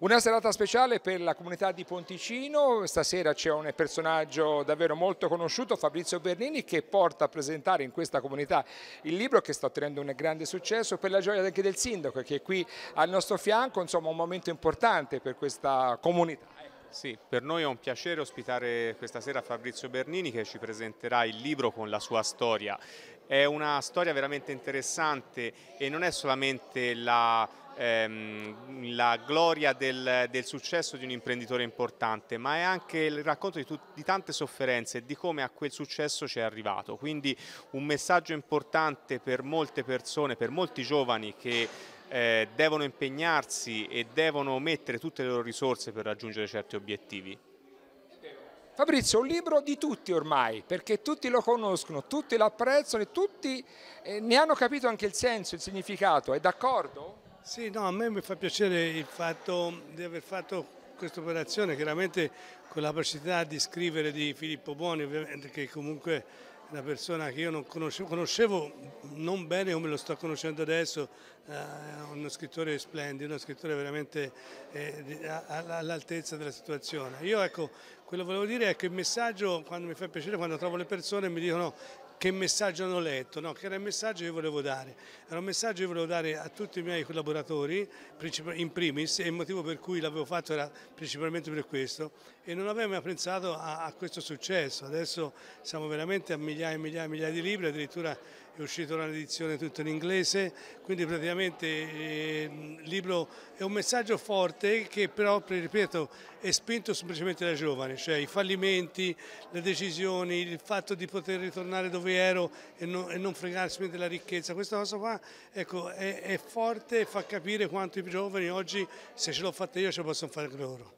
Una serata speciale per la comunità di Ponticino, stasera c'è un personaggio davvero molto conosciuto, Fabrizio Bernini, che porta a presentare in questa comunità il libro che sta ottenendo un grande successo per la gioia anche del sindaco che è qui al nostro fianco, insomma un momento importante per questa comunità. Sì, per noi è un piacere ospitare questa sera Fabrizio Bernini che ci presenterà il libro con la sua storia è una storia veramente interessante e non è solamente la, ehm, la gloria del, del, successo di un imprenditore importante, ma è anche il racconto di, di tante sofferenze e di come a quel successo ci è arrivato. Quindi un messaggio importante per molte persone, per molti giovani che eh, devono impegnarsi e devono mettere tutte le loro risorse per raggiungere certi obiettivi. Fabrizio un libro di tutti ormai, perché tutti lo conoscono, tutti lo apprezzano e tutti eh, ne hanno capito anche il senso, il significato. È d'accordo? Sì, no, a me mi fa piacere il fatto di aver fatto questa operazione, chiaramente con la capacità di scrivere di Filippo Boni, che comunque è una persona che io non conoscevo, conoscevo non bene come lo sto conoscendo adesso, eh, uno scrittore splendido, uno scrittore veramente eh, all'altezza della situazione. Io ecco, quello che volevo dire è che il messaggio, quando mi fa piacere, quando trovo le persone mi dicono che messaggio hanno letto, no, che era il messaggio che volevo dare. Era un messaggio che volevo dare a tutti i miei collaboratori, in primis, e il motivo per cui l'avevo fatto era principalmente per questo, e non avevo mai pensato a, a questo successo. Adesso siamo veramente a migliaia e migliaia e migliaia di libri, addirittura è uscita un'edizione tutta in inglese, quindi praticamente eh, il libro è un messaggio forte che però, ripeto, è spinto semplicemente da giovani, cioè i fallimenti, le decisioni, il fatto di poter ritornare dove ero e non, e non fregarsi della ricchezza, questa cosa qua ecco, è, è forte e fa capire quanto i giovani oggi se ce l'ho fatta io ce la possono fare loro.